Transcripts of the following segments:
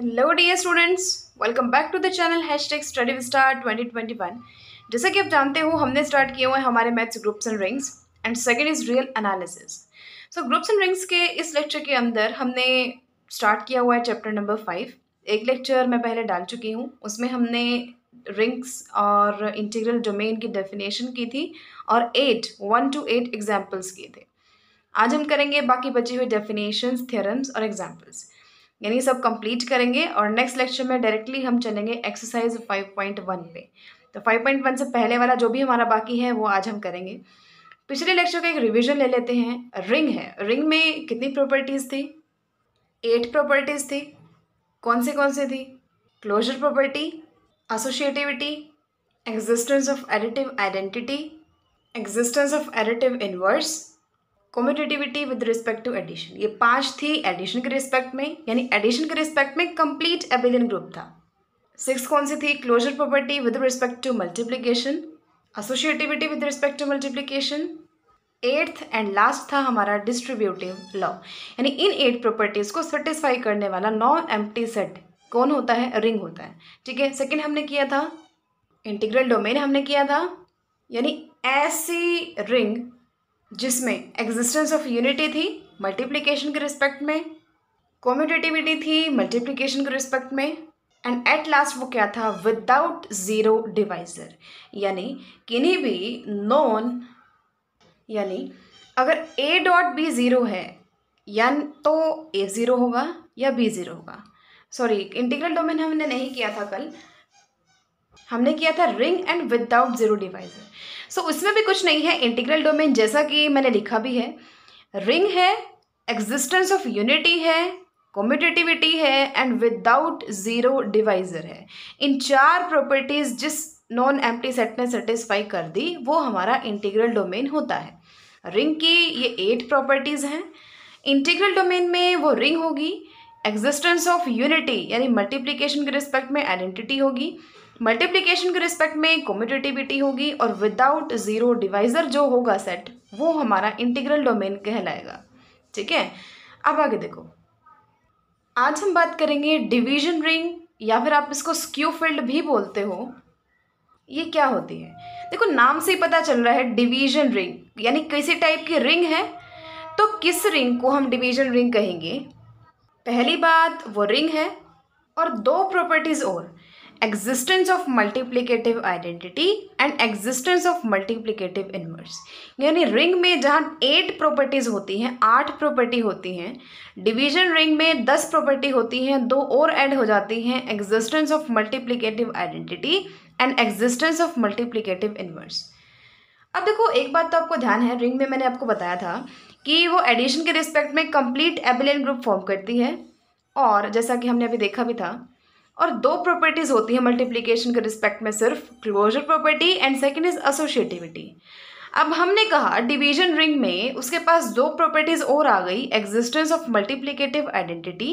hello dear students welcome back to the channel hash tech study विस्टार twenty twenty one जैसा कि आप जानते हो हमने स्टार्ट किए हुए हैं हमारे maths groups and rings and second is real analysis so groups and rings के इस लेक्चर के अंदर हमने स्टार्ट किया हुआ है चैप्टर नंबर फाइव एक लेक्चर मैं पहले डाल चुकी हूँ उसमें हमने रिंग्स और इंटीग्रल डोमेन की डेफिनेशन की थी और eight one to eight examples किए थे आज हम करेंगे बाकी बची हुई डेफिनेशंस थियरम्स और एग्जाम्पल्स यानी सब कंप्लीट करेंगे और नेक्स्ट लेक्चर में डायरेक्टली हम चलेंगे एक्सरसाइज 5.1 पे तो 5.1 से पहले वाला जो भी हमारा बाकी है वो आज हम करेंगे पिछले लेक्चर का एक रिविज़न ले लेते हैं रिंग है रिंग में कितनी प्रॉपर्टीज़ थी एट प्रॉपर्टीज़ थी कौन से कौन से थी closure property associativity existence of additive identity existence of additive inverse commutativity with respect to addition ये पांच थी एडिशन के रिस्पेक्ट में यानी एडिशन के रिस्पेक्ट में कंप्लीट एबिलियन ग्रुप था सिक्स कौन सी थी closure property with respect to multiplication associativity with respect to multiplication eighth and last था हमारा डिस्ट्रीब्यूटिव लॉ यानी इन एट प्रॉपर्टीज़ को सेटिस्फाई करने वाला नॉन एम्प्टी सेट कौन होता है रिंग होता है ठीक है सेकेंड हमने किया था इंटीग्रल डोमेन हमने किया था यानी ऐसी रिंग जिसमें एग्जिस्टेंस ऑफ यूनिटी थी मल्टीप्लिकेशन के रिस्पेक्ट में कॉम्यूटेटिविटी थी मल्टीप्लिकेशन के रिस्पेक्ट में एंड एट लास्ट वो क्या था विदाउट ज़ीरो डिवाइजर यानी किन्हीं भी नॉन यानी अगर ए डॉट बी ज़ीरो है या तो ए ज़ीरो होगा या बी ज़ीरो होगा सॉरी इंटीग्रल डोमेन हमने नहीं किया था कल हमने किया था ring and without zero divisor so उसमें भी कुछ नहीं है इंटीग्रल डोमेन जैसा कि मैंने लिखा भी है रिंग है एग्जिस्टेंस ऑफ यूनिटी है कॉम्पिटेटिविटी है एंड विदाउट ज़ीरो डिवाइजर है इन चार प्रॉपर्टीज़ जिस नॉन एम्प्टी सेट ने सेटिस्फाई कर दी वो हमारा इंटीग्रल डोमेन होता है रिंग की ये एट प्रॉपर्टीज़ हैं इंटीग्रल डोमेन में वो रिंग होगी एग्जिस्टेंस ऑफ यूनिटी यानी मल्टीप्लीकेशन के रिस्पेक्ट में आइडेंटिटी होगी मल्टीप्लिकेशन के रिस्पेक्ट में कॉम्पिटेटिविटी होगी और विदाउट ज़ीरो डिवाइज़र जो होगा सेट वो हमारा इंटीग्रल डोमेन कहलाएगा ठीक है अब आगे देखो आज हम बात करेंगे डिवीजन रिंग या फिर आप इसको स्क्यू फील्ड भी बोलते हो ये क्या होती है देखो नाम से ही पता चल रहा है डिवीजन रिंग यानी किसी टाइप की रिंग है तो किस रिंग को हम डिवीजन रिंग कहेंगे पहली बात वो रिंग है और दो प्रॉपर्टीज़ और existence of multiplicative identity and existence of multiplicative inverse यानी रिंग में जहाँ एट प्रॉपर्टीज़ होती हैं आठ प्रॉपर्टी होती हैं डिवीजन रिंग में दस प्रॉपर्टी होती हैं दो और ऐड हो जाती हैं existence of multiplicative identity and existence of multiplicative inverse अब देखो एक बात तो आपको ध्यान है रिंग में मैंने आपको बताया था कि वो एडिशन के रिस्पेक्ट में कंप्लीट एबिलियन ग्रुप फॉर्म करती है और जैसा कि हमने अभी देखा भी था और दो प्रॉपर्टीज़ होती हैं मल्टीप्लीकेशन के रिस्पेक्ट में सिर्फ closure property and second is associativity अब हमने कहा डिवीजन रिंग में उसके पास दो प्रॉपर्टीज़ और आ गई existence of multiplicative identity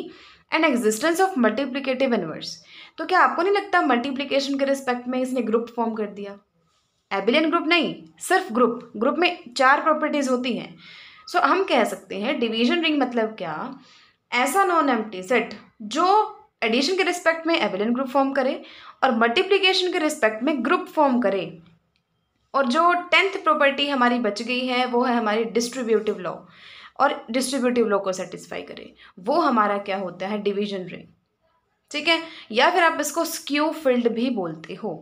and existence of multiplicative inverse तो क्या आपको नहीं लगता मल्टीप्लीकेशन के रिस्पेक्ट में इसने ग्रुप फॉर्म कर दिया एबिलियन ग्रुप नहीं सिर्फ ग्रुप ग्रुप में चार प्रॉपर्टीज़ होती हैं सो so, हम कह सकते हैं डिवीजन रिंग मतलब क्या ऐसा नॉन एम्प्टी सेट जो एडिशन के रिस्पेक्ट में एवेलन ग्रुप फॉर्म करें और मल्टीप्लीकेशन के रिस्पेक्ट में ग्रुप फॉर्म करें और जो टेंथ प्रॉपर्टी हमारी बच गई है वो है हमारी डिस्ट्रीब्यूटिव लॉ और डिस्ट्रीब्यूटिव लॉ को सेटिस्फाई करें वो हमारा क्या होता है डिविजन रिंग ठीक है या फिर आप इसको स्क्यू फील्ड भी बोलते हो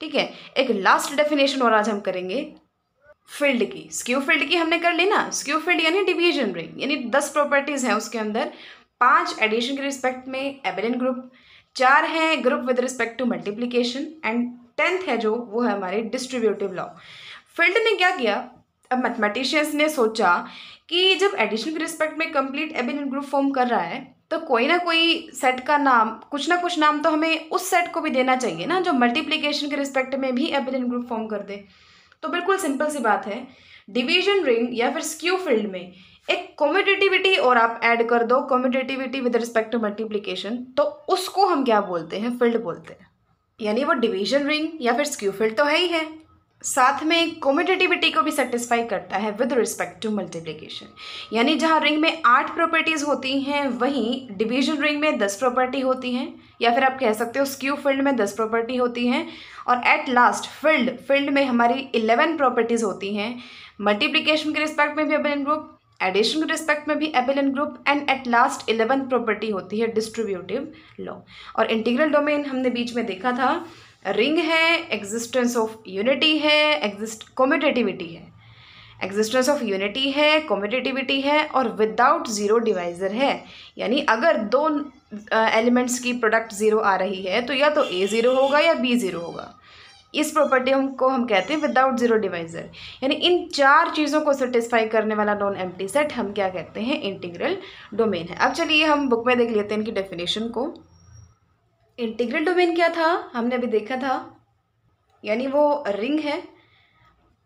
ठीक है एक लास्ट डेफिनेशन और आज हम करेंगे फील्ड की स्क्यू फील्ड की हमने कर ली ना स्क्यू फील्ड यानी डिवीजन रिंग यानी दस प्रॉपर्टीज हैं उसके अंदर पांच एडिशन के रिस्पेक्ट में एबेलिन ग्रुप चार हैं group with respect to multiplication and tenth है जो वो है हमारे डिस्ट्रीब्यूटिव लॉ फिल्ड ने क्या किया अब मैथमेटिशियंस ने सोचा कि जब एडिशन के रिस्पेक्ट में कंप्लीट एबेलिन ग्रुप फॉर्म कर रहा है तो कोई ना कोई सेट का नाम कुछ ना कुछ नाम तो हमें उस सेट को भी देना चाहिए ना जो मल्टीप्लीकेशन के रिस्पेक्ट में भी एबेलिन ग्रुप फॉर्म कर दे तो बिल्कुल सिंपल सी बात है डिवीजन रिंग या फिर स्क्यू फील्ड में एक कॉमिटेटिविटी और आप ऐड कर दो commutativity with respect to multiplication तो उसको हम क्या बोलते हैं फील्ड बोलते हैं यानी वो डिवीजन रिंग या फिर स्क्यू फील्ड तो है ही है साथ में कॉमिटेटिविटी को भी सेटिस्फाई करता है विद रिस्पेक्ट टू मल्टीप्लीकेशन यानी जहाँ रिंग में आठ प्रॉपर्टीज़ होती हैं वहीं डिवीजन रिंग में दस प्रॉपर्टी होती हैं या फिर आप कह सकते हो स्क्यू फील्ड में दस प्रॉपर्टी होती हैं और एट लास्ट फील्ड फील्ड में हमारी इलेवन प्रॉपर्टीज़ होती हैं मल्टीप्लीकेशन के रिस्पेक्ट में भी अपन इनको एडिशन के रिस्पेक्ट में भी abelian group and at last eleventh property होती है डिस्ट्रीब्यूटिव लॉ और इंटीग्रल डोमेन हमने बीच में देखा था रिंग है एग्जिस्टेंस ऑफ यूनिटी है एग्जिस्ट कॉमिटेटिविटी है एग्जिस्टेंस ऑफ यूनिटी है कॉमिटेटिविटी है और विदाउट ज़ीरो डिवाइज़र है यानी अगर दो एलिमेंट्स uh, की प्रोडक्ट ज़ीरो आ रही है तो या तो ए ज़ीरो होगा या बी ज़ीरो होगा इस प्रॉपर्टी हम को हम कहते हैं विदाउट जीरो डिवाइजर यानी इन चार चीज़ों को सेटिस्फाई करने वाला नॉन एम्प्टी सेट हम क्या कहते हैं इंटीग्रल डोमेन है अब चलिए हम बुक में देख लेते हैं इनकी डेफिनेशन को इंटीग्रल डोमेन क्या था हमने अभी देखा था यानी वो रिंग है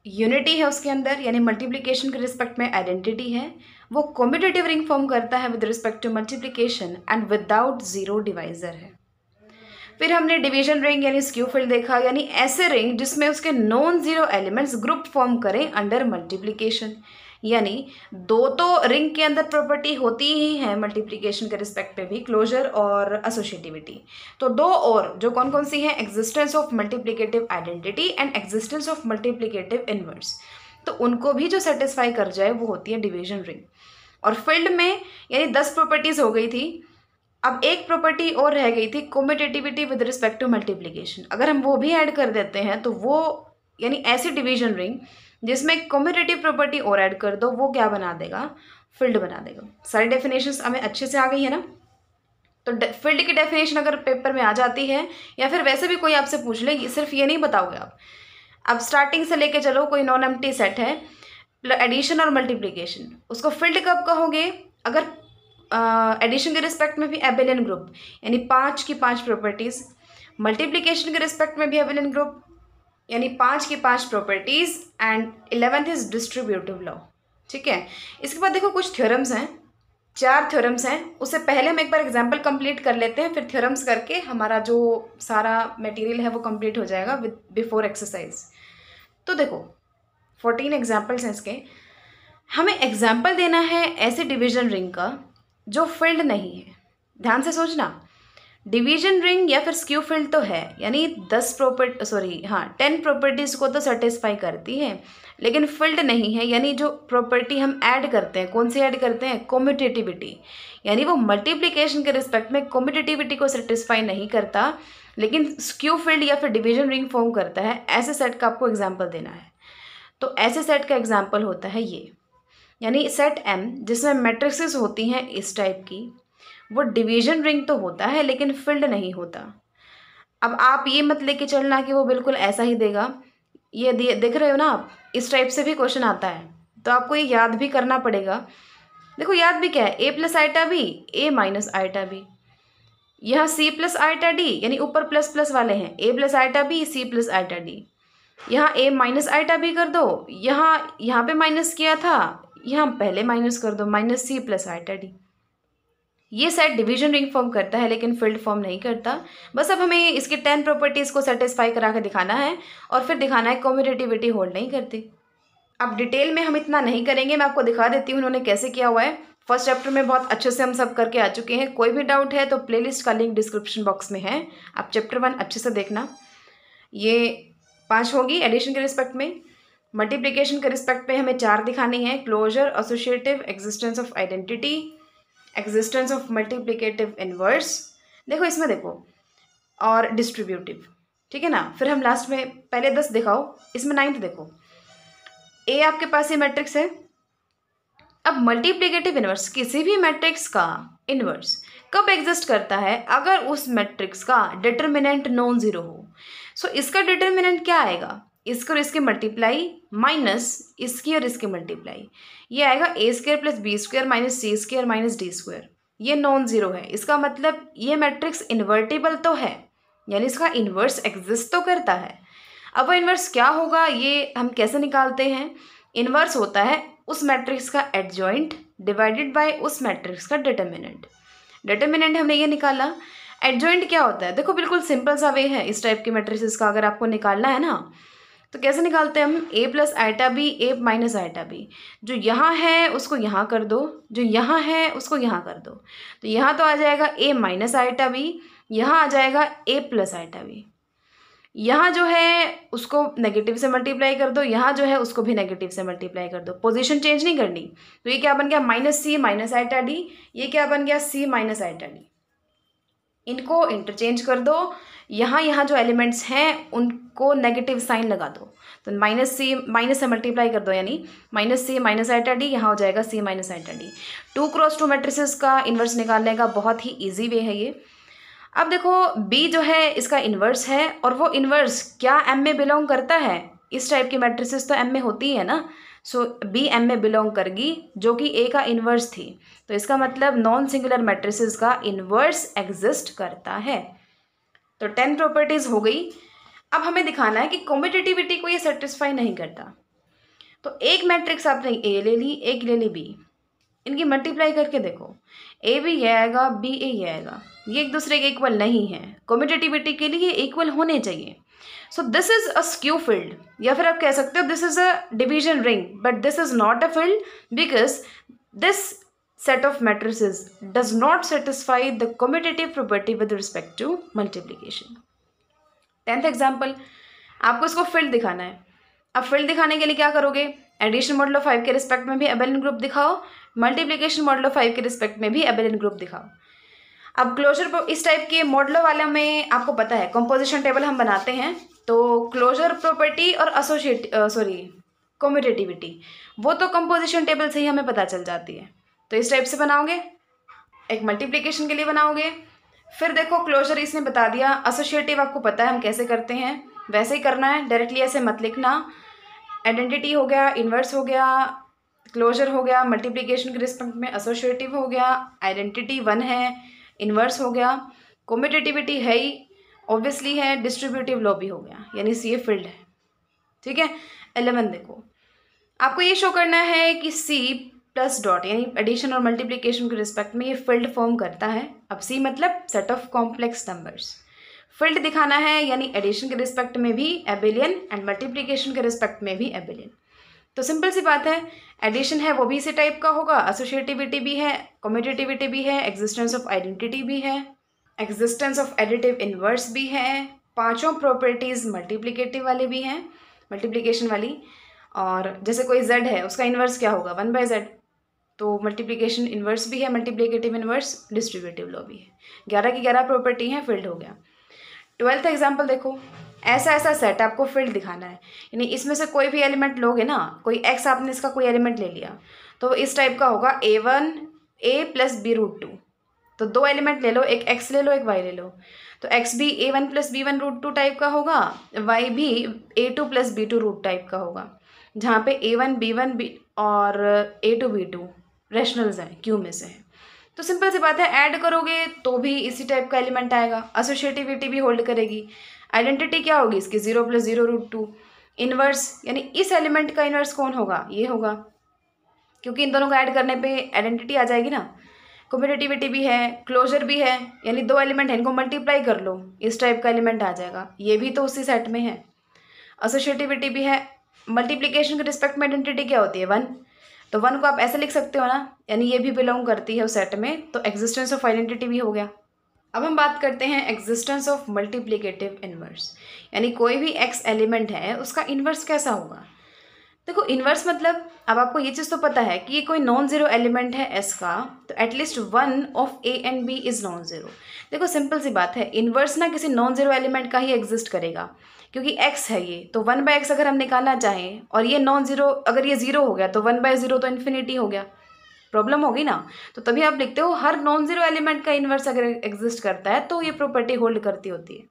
यूनिटी है उसके अंदर यानी मल्टीप्लीकेशन के रिस्पेक्ट में आइडेंटिटी है वो कॉम्पिटेटिव रिंग फॉर्म करता है with respect to multiplication and without zero divisor है फिर हमने डिवीजन रिंग यानी स्क्यू फील्ड देखा यानी ऐसे रिंग जिसमें उसके non zero elements group form करें अंडर मल्टीप्लीकेशन यानी दो तो रिंग के अंदर प्रॉपर्टी होती ही है मल्टीप्लीकेशन के रिस्पेक्ट पे भी क्लोजर और एसोशिएटिविटी तो दो और जो कौन कौन सी हैं existence of multiplicative identity and existence of multiplicative inverse तो उनको भी जो सेटिस्फाई कर जाए वो होती है डिवीजन रिंग और फील्ड में यानी दस प्रॉपर्टीज़ हो गई थी अब एक प्रॉपर्टी और रह गई थी commutativity with respect to multiplication अगर हम वो भी ऐड कर देते हैं तो वो यानी ऐसी डिवीजन रिंग जिसमें कॉम्पिटेटिव प्रॉपर्टी और ऐड कर दो वो क्या बना देगा फील्ड बना देगा सारी डेफिनेशंस हमें अच्छे से आ गई है ना तो फील्ड की डेफिनेशन अगर पेपर में आ जाती है या फिर वैसे भी कोई आपसे पूछ ले सिर्फ ये नहीं बताओगे आप अब स्टार्टिंग से लेके चलो कोई नॉन एम्प्टी सेट है एडिशन और मल्टीप्लीकेशन उसको फील्ड कब कहोगे अगर एडिशन के रिस्पेक्ट में भी एबेलियन ग्रुप यानी पाँच की पाँच प्रॉपर्टीज़ मल्टीप्लिकेशन के रिस्पेक्ट में भी एबेलियन ग्रुप यानी पाँच की पाँच properties and eleventh is distributive law ठीक है इसके बाद देखो कुछ थ्योरम्स हैं चार थ्योरम्स हैं उससे पहले हम एक बार एग्जाम्पल कंप्लीट कर लेते हैं फिर थ्योरम्स करके हमारा जो सारा मटेरियल है वो कंप्लीट हो जाएगा विद बिफोर एक्सरसाइज तो देखो फोर्टीन एग्जाम्पल्स हैं इसके हमें एग्जाम्पल देना है ऐसे डिवीजन रिंग का जो फील्ड नहीं है ध्यान से सोचना डिवीजन रिंग या फिर स्क्यू फील्ड तो है यानी दस प्रॉपर्ट सॉरी हाँ टेन प्रॉपर्टीज़ को तो सेटिस्फाई करती है लेकिन फील्ड नहीं है यानी जो प्रॉपर्टी हम ऐड करते हैं कौन सी ऐड करते हैं कॉम्पिटेटिविटी यानी वो मल्टीप्लिकेशन के रिस्पेक्ट में कॉम्पिटेटिविटी को सेटिस्फाई नहीं करता लेकिन स्क्यू फील्ड या फिर डिवीजन रिंग फॉर्म करता है ऐसे सेट का आपको एग्जाम्पल देना है तो ऐसे सेट का एग्जाम्पल होता है ये यानी सेट एम जिसमें मैट्रिक्सेस होती हैं इस टाइप की वो डिवीजन रिंग तो होता है लेकिन फिल्ड नहीं होता अब आप ये मत लेके चलना कि वो बिल्कुल ऐसा ही देगा ये देख रहे हो ना आप इस टाइप से भी क्वेश्चन आता है तो आपको ये याद भी करना पड़ेगा देखो याद भी क्या है A plus iota B A minus iota B यहाँ सी प्लस आइटा डी यानी ऊपर प्लस प्लस वाले हैं A plus iota B C plus iota D यहाँ ए माइनस आइटा बी कर दो यहाँ यहाँ पे माइनस किया था यहाँ पहले माइनस कर दो minus C plus iota D ये सेट डिवीजन रिंग फॉर्म करता है लेकिन फील्ड फॉर्म नहीं करता बस अब हमें इसके टेन प्रॉपर्टीज़ को सेटिस्फाई करा के दिखाना है और फिर दिखाना है कॉम्पिटेटिविटी होल्ड नहीं करती अब डिटेल में हम इतना नहीं करेंगे मैं आपको दिखा देती हूँ उन्होंने कैसे किया हुआ है फर्स्ट चैप्टर में बहुत अच्छे से हम सब करके आ चुके हैं कोई भी डाउट है तो प्ले का लिंक डिस्क्रिप्शन बॉक्स में है आप चैप्टर वन अच्छे से देखना ये पाँच होगी एडिशन के रिस्पेक्ट में मल्टीप्लिकेशन के रिस्पेक्ट पे हमें चार दिखानी है closure associative existence of identity existence of multiplicative inverse देखो इसमें देखो और डिस्ट्रीब्यूटिव ठीक है ना फिर हम लास्ट में पहले दस दिखाओ इसमें नाइन्थ देखो ए आपके पास ये मैट्रिक्स है अब मल्टीप्लीकेटिव इन्वर्स किसी भी मैट्रिक्स का इन्वर्स कब एग्जिस्ट करता है अगर उस मैट्रिक्स का डिटर्मिनेंट नॉन ज़ीरो हो सो so, इसका डिटर्मिनेंट क्या आएगा इसके और इसके मल्टीप्लाई माइनस इसकी और इसकी मल्टीप्लाई ये आएगा A square plus B square minus C square minus D square ये नॉन ज़ीरो है इसका मतलब ये मैट्रिक्स इन्वर्टेबल तो है यानी इसका इन्वर्स एग्जिस्ट तो करता है अब वो इन्वर्स क्या होगा ये हम कैसे निकालते हैं इन्वर्स होता है उस मैट्रिक्स का एडजॉइंट डिवाइडेड बाय उस मैट्रिक्स का डिटर्मिनेंट डिटर्मिनेंट हमने ये निकाला एडजॉइंट क्या होता है देखो बिल्कुल सिंपल सा वे है इस टाइप के मैट्रिक्स का अगर आपको निकालना है ना तो कैसे निकालते हैं हम A plus iota B A minus iota B जो यहाँ है उसको यहाँ कर दो जो यहाँ है उसको यहाँ कर दो तो यहाँ तो आ जाएगा ए माइनस आइटा बी यहाँ आ जाएगा ए प्लस आइटा बी यहाँ जो है उसको नेगेटिव से मल्टीप्लाई कर दो यहाँ जो है उसको भी नेगेटिव से मल्टीप्लाई कर दो पोजीशन चेंज नहीं करनी तो ये क्या बन गया minus C minus iota D ये क्या बन गया सी माइनस आइटा डी इनको इंटरचेंज कर दो यहाँ यहाँ जो एलिमेंट्स हैं उन को नेगेटिव साइन लगा दो तो माइनस सी माइनस से मल्टीप्लाई कर दो यानी minus C minus iota D यहाँ हो जाएगा C minus iota D two cross two matrices का इन्वर्स निकालने का बहुत ही ईजी वे है ये अब देखो बी जो है इसका इन्वर्स है और वो इन्वर्स क्या एम में बिलोंग करता है इस टाइप की मैट्रिसेस तो एम में होती है ना सो बी एम में बिलोंग करगी जो कि ए का इन्वर्स थी तो इसका मतलब नॉन सिंगुलर मैट्रिसेस का इन्वर्स एग्जिस्ट करता है तो टेन प्रॉपर्टीज़ हो गई अब हमें दिखाना है कि कॉम्पिटिटिविटी को ये सेटिस्फाई नहीं करता तो एक मैट्रिक्स आपने ए ले ली एक ले ली बी इनकी मल्टीप्लाई करके देखो ए भी ये आएगा बी ए ये आएगा ये एक दूसरे के इक्वल नहीं है कॉम्पिटिटिविटी के लिए इक्वल होने चाहिए so this is a skew field या फिर आप कह सकते हो this is a division ring but this is not a field because this set of matrices does not satisfy the commutative property with respect to multiplication tenth example आपको इसको field दिखाना है अब फील्ड दिखाने के लिए क्या करोगे एडिशन मॉडल ऑफ फाइव के रिस्पेक्ट में भी एबेलिन ग्रुप दिखाओ मल्टीप्लीकेशन मॉडल ऑफ फाइव के रिस्पेक्ट में भी एबेलिन ग्रुप दिखाओ अब क्लोजर इस टाइप के मॉडलों वाले में आपको पता है कंपोजिशन टेबल हम बनाते हैं तो क्लोजर प्रॉपर्टी और एसोशिएट सॉरी कॉम्पिटेटिविटी वो तो कंपोजिशन टेबल से ही हमें पता चल जाती है तो इस टाइप से बनाओगे एक मल्टीप्लीकेशन के लिए बनाओगे फिर देखो क्लोजर इसने बता दिया एसोशिएटिव आपको पता है हम कैसे करते हैं वैसे ही करना है डायरेक्टली ऐसे मत लिखना आइडेंटिटी हो गया इन्वर्स हो गया क्लोजर हो गया मल्टीप्लिकेशन के रिस्पेक्ट में एसोशिएटिव हो गया आइडेंटिटी वन है इन्वर्स हो गया कॉम्पिटेटिविटी है ही ऑब्वियसली है डिस्ट्रीब्यूटिव लॉ भी हो गया यानी सी ए फील्ड है ठीक है एलेवन देखो आपको ये शो करना है कि सी प्लस डॉट यानी एडिशन और मल्टीप्लीकेशन के रिस्पेक्ट में ये फील्ड फॉर्म करता है अब सी मतलब set of complex numbers field दिखाना है यानी एडिशन के रिस्पेक्ट में भी एबिलियन एंड मल्टीप्लीकेशन के रिस्पेक्ट में भी एबिलियन तो सिंपल सी बात है एडिशन है वो भी इसी टाइप का होगा एसोशिएटिविटी भी है कॉमिटेटिविटी भी है एग्जिस्टेंस ऑफ आइडेंटिटी भी है एग्जिस्टेंस ऑफ एडिटिव इन्वर्स भी है पांचों प्रॉपर्टीज़ मल्टीप्लिकेटिव वाले भी हैं मल्टीप्लिकेशन वाली और जैसे कोई जेड है उसका इन्वर्स क्या होगा वन बाय जेड तो मल्टीप्लीकेशन इन्वर्स भी है मल्टीप्लीकेटिव इन्वर्स डिस्ट्रीब्यूटिव लॉ भी है ग्यारह की ग्यारह प्रॉपर्टी हैं फील्ड हो गया ट्वेल्थ एग्जाम्पल देखो ऐसा ऐसा सेट आपको फील्ड दिखाना है यानी इसमें से कोई भी एलिमेंट लोगे ना कोई एक्स आपने इसका कोई एलिमेंट ले लिया तो इस टाइप का होगा A one A plus B root two तो दो एलिमेंट ले लो एक एक्स ले लो एक वाई ले लो तो एक्स भी A one plus B one root two type का होगा वाई भी A two plus B two root type का होगा जहाँ पे A one B one B और A two B two rationals हैं क्यू में से हैं तो सिंपल सी बात है ऐड करोगे तो भी इसी टाइप का एलिमेंट आएगा एसोशिएटिविटी भी होल्ड करेगी आइडेंटिटी क्या होगी इसकी zero plus zero root two inverse यानी इस एलिमेंट का इनवर्स कौन होगा ये होगा क्योंकि इन दोनों को ऐड करने पे आइडेंटिटी आ जाएगी ना कॉम्पिटेटिविटी भी है क्लोजर भी है यानी दो एलिमेंट हैं इनको मल्टीप्लाई कर लो इस टाइप का एलिमेंट आ जाएगा ये भी तो उसी सेट में है एसोशिएटिविटी भी है मल्टीप्लीकेशन के रिस्पेक्ट में आइडेंटिटी क्या होती है वन तो वन को आप ऐसे लिख सकते हो ना यानी ये भी बिलोंग करती है उस सेट में तो एग्जिस्टेंस ऑफ आइडेंटिटी भी हो गया अब हम बात करते हैं एग्जिस्टेंस ऑफ मल्टीप्लीकेटिव इन्वर्स यानी कोई भी एक्स एलिमेंट है उसका इन्वर्स कैसा होगा देखो इन्वर्स मतलब अब आपको ये चीज़ तो पता है कि ये कोई नॉन ज़ीरो एलिमेंट है एस का तो at least one of A and B is non zero देखो सिंपल सी बात है इन्वर्स ना किसी नॉन ज़ीरो एलिमेंट का ही एग्जिस्ट करेगा क्योंकि x है ये तो वन बाई एक्स अगर हम निकालना चाहें और ये नॉन ज़ीरो अगर ये ज़ीरो हो गया तो वन बाई ज़ीरो तो इन्फिनिटी हो गया प्रॉब्लम होगी ना तो तभी आप लिखते हो हर नॉन ज़ीरो एलिमेंट का इन्वर्स अगर एग्जिस्ट करता है तो ये प्रॉपर्टी होल्ड करती होती है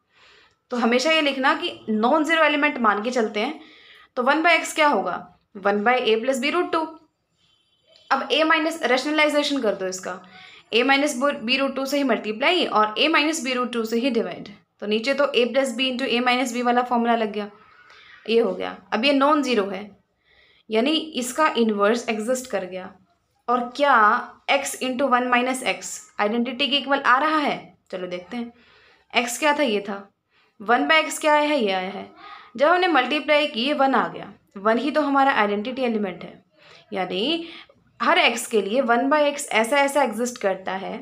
तो हमेशा ये लिखना कि नॉन ज़ीरो एलिमेंट मान के चलते हैं तो वन बाई एक्स क्या होगा one by A plus B root two अब ए माइनस रेशनलाइजेशन कर दो इसका A minus B root two से ही मल्टीप्लाई और A minus B root two से ही डिवाइड तो नीचे तो A plus B into A minus B वाला फॉर्मूला लग गया ये हो गया अब ये नॉन ज़ीरो है यानी इसका इन्वर्स एग्जिस्ट कर गया और क्या x into one minus X identity के इक्वल आ रहा है चलो देखते हैं x क्या था ये था वन बाय एक्स क्या आया है ये आया है जब हमने मल्टीप्लाई की ये वन आ गया वन ही तो हमारा आइडेंटिटी एलिमेंट है यानी हर एक्स के लिए वन बाय एक्स ऐसा ऐसा एग्जिस्ट करता है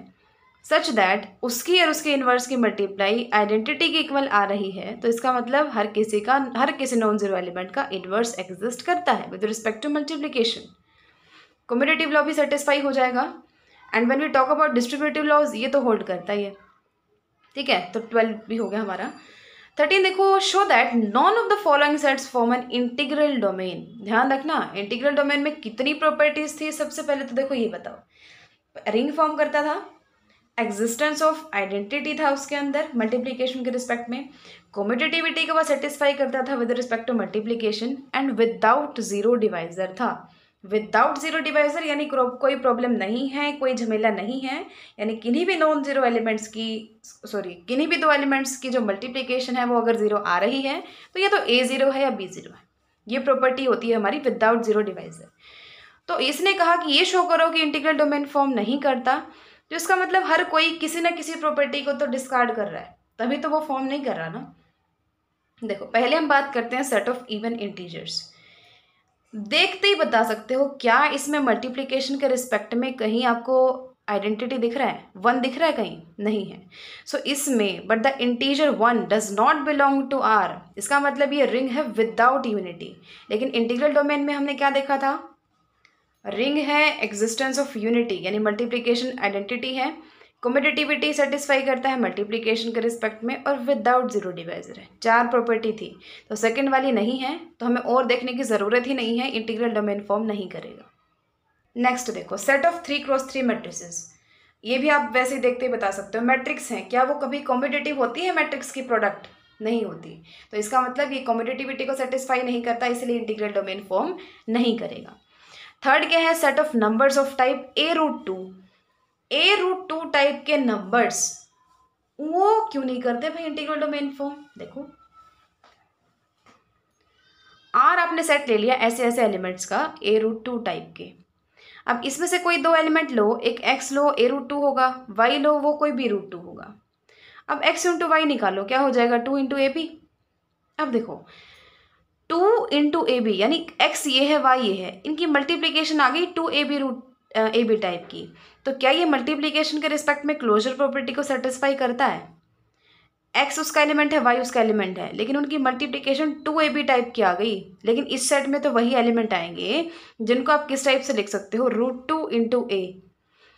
सच दैट उसकी और उसके इन्वर्स की मल्टीप्लाई आइडेंटिटी की इक्वल आ रही है तो इसका मतलब हर किसी का हर किसी नॉन जीरो एलिमेंट का इन्वर्स एग्जिस्ट करता है with respect to multiplication commutative law भी सेटिस्फाई हो जाएगा and when we talk about distributive laws ये तो होल्ड करता ही है ठीक है तो ट्वेल्व भी हो गया हमारा थर्टीन देखो show that none of the following sets form an integral domain ध्यान रखना इंटीग्रल डोमेन में कितनी प्रॉपर्टीज थी सबसे पहले तो देखो ये बताओ रिंग फॉर्म करता था एग्जिस्टेंस ऑफ आइडेंटिटी था उसके अंदर मल्टीप्लीकेशन के रिस्पेक्ट में कॉम्पिटेटिविटी को वह सेटिस्फाई करता था with respect to multiplication and without zero divisor था विदाउट जीरो डिवाइजर यानी कोई प्रॉब्लम नहीं है कोई झमेला नहीं है यानी किन्हीं भी नॉन जीरो एलिमेंट्स की सॉरी किन्हीं भी दो एलिमेंट्स की जो मल्टीप्लीकेशन है वो अगर जीरो आ रही है तो ये तो ए जीरो है या बी जीरो है ये प्रॉपर्टी होती है हमारी विदाउट जीरो डिवाइजर तो इसने कहा कि ये शो करो कि इंटीग्रल डोमेन फॉर्म नहीं करता तो इसका मतलब हर कोई किसी ना किसी प्रॉपर्टी को तो डिस्कार्ड कर रहा है तभी तो वो फॉर्म नहीं कर रहा ना देखो पहले हम बात करते हैं सेट ऑफ इवन इंटीजर्स देखते ही बता सकते हो क्या इसमें मल्टीप्लीकेशन के रिस्पेक्ट में कहीं आपको आइडेंटिटी दिख रहा है वन दिख रहा है कहीं नहीं है सो so, इसमें but the integer one does not belong to R इसका मतलब ये रिंग है विदाउट यूनिटी लेकिन इंटीग्रल डोमेन में हमने क्या देखा था रिंग है एग्जिस्टेंस ऑफ यूनिटी यानी मल्टीप्लीकेशन आइडेंटिटी है कॉम्पिटेटिविटी सेटिस्फाई करता है मल्टीप्लीकेशन के रिस्पेक्ट में और विदाउट जीरो डिवाइजर है चार प्रॉपर्टी थी तो सेकेंड वाली नहीं है तो हमें और देखने की ज़रूरत ही नहीं है इंटीग्रल डोमेन फॉर्म नहीं करेगा नेक्स्ट देखो set of three cross three matrices ये भी आप वैसे ही देखते ही बता सकते हो मैट्रिक्स हैं क्या वो कभी कॉम्पिटेटिव होती है मैट्रिक्स की प्रोडक्ट नहीं होती तो इसका मतलब ये कॉम्पिटेटिविटी को सेटिस्फाई नहीं करता इसलिए इंटीग्रल डोमेन फॉर्म नहीं करेगा थर्ड क्या है set of numbers of type A root two A root two type के नंबर्स वो क्यों नहीं करते भाई इंटीग्रल डोमेन फॉर्म देखो आर आपने सेट ले लिया ऐसे ऐसे एलिमेंट्स का ए रूट टू टाइप के अब इसमें से कोई दो एलिमेंट लो एक एक्स लो ए रूट टू होगा वाई लो वो कोई बी रूट टू होगा अब एक्स इंटू वाई निकालो क्या हो जाएगा टू इंटू ए बी अब देखो टू इंटू ए बी यानी एक्स ये है वाई ये है इनकी मल्टीप्लीकेशन आ गई two A B root A B type की तो क्या ये मल्टीप्लीकेशन के रिस्पेक्ट में क्लोजर प्रॉपर्टी को सेटिस्फाई करता है एक्स उसका एलिमेंट है वाई उसका एलिमेंट है लेकिन उनकी multiplication two A B type की आ गई लेकिन इस सेट में तो वही एलिमेंट आएंगे जिनको आप किस टाइप से लिख सकते हो रूट टू इंटू ए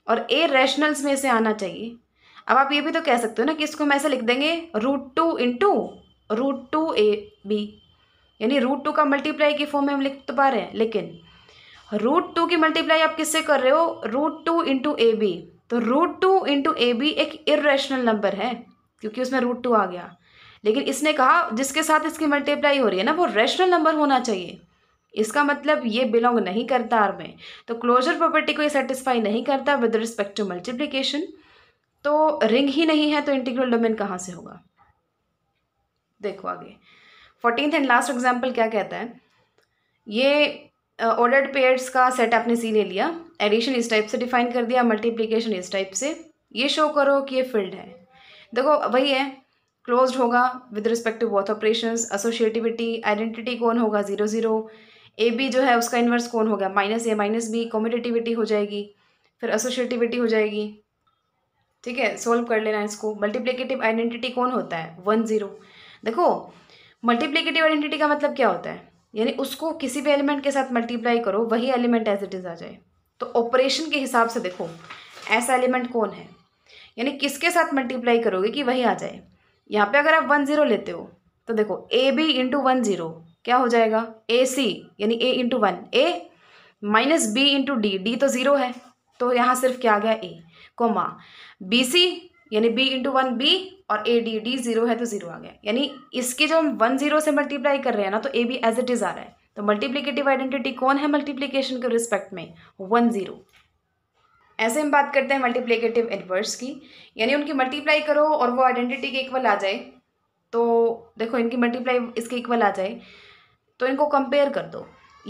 और ए रैशनल्स में से आना चाहिए अब आप ये भी तो कह सकते हो ना कि इसको हम ऐसे लिख देंगे root two into root two A B यानी रूट टू का मल्टीप्लाई की फॉर्म में हम लिख तो पा रहे हैं लेकिन रूट टू की मल्टीप्लाई आप किससे कर रहे हो रूट टू इंटू ए बी तो रूट टू इंटू ए बी एक इरेशनल नंबर है क्योंकि उसमें रूट टू आ गया लेकिन इसने कहा जिसके साथ इसकी मल्टीप्लाई हो रही है ना वो रेशनल नंबर होना चाहिए इसका मतलब ये बिलोंग नहीं करता आर में तो क्लोजर प्रॉपर्टी को ये सेटिस्फाई नहीं करता विद रिस्पेक्ट टू मल्टीप्लीकेशन तो रिंग ही नहीं है तो इंटीग्रल डोमेन कहाँ से होगा देखो आगे फोर्टीन एंड लास्ट एग्जाम्पल क्या कहता है ये ऑर्डर्ड uh, पेयर्स का सेट आपने सी ले लिया एडिशन इस टाइप से डिफाइन कर दिया मल्टीप्लीकेशन इस टाइप से ये शो करो कि ये फील्ड है देखो वही है क्लोज होगा with respect to both operation associativity identity कौन होगा ज़ीरो ज़ीरो ए बी जो है उसका इन्वर्स कौन होगा minus a minus b commutativity हो जाएगी फिर एसोशिएटिविटी हो जाएगी ठीक है सोल्व कर लेना इसको मल्टीप्लीकेटिव आइडेंटिटी कौन होता है वन ज़ीरो देखो मल्टीप्लीकेटिव आइडेंटिटी का मतलब क्या होता है यानी उसको किसी भी एलिमेंट के साथ मल्टीप्लाई करो वही एलिमेंट एज इट इज़ आ जाए तो ऑपरेशन के हिसाब से देखो ऐसा एलिमेंट कौन है यानी किसके साथ मल्टीप्लाई करोगे कि वही आ जाए यहाँ पे अगर आप वन ज़ीरो लेते हो तो देखो a b into one zero क्या हो जाएगा ए सी यानी a into one a minus b into d d तो ज़ीरो है तो यहाँ सिर्फ क्या आ गया ए कोमा बी सी यानी बी इंटू वन बी और ए डी डी ज़ीरो है तो ज़ीरो आ गया यानी इसके जब हम वन ज़ीरो से मल्टीप्लाई कर रहे हैं ना तो a b as it is आ रहा है तो मल्टीप्लीकेटिव आइडेंटिटी कौन है मल्टीप्लीकेशन के रिस्पेक्ट में वन ज़ीरो ऐसे हम बात करते हैं मल्टीप्लीकेटिव एडवर्स की यानी उनकी मल्टीप्लाई करो और वो आइडेंटिटी के इक्वल आ जाए तो देखो इनकी मल्टीप्लाई इसके इक्वल आ जाए तो इनको कंपेयर कर दो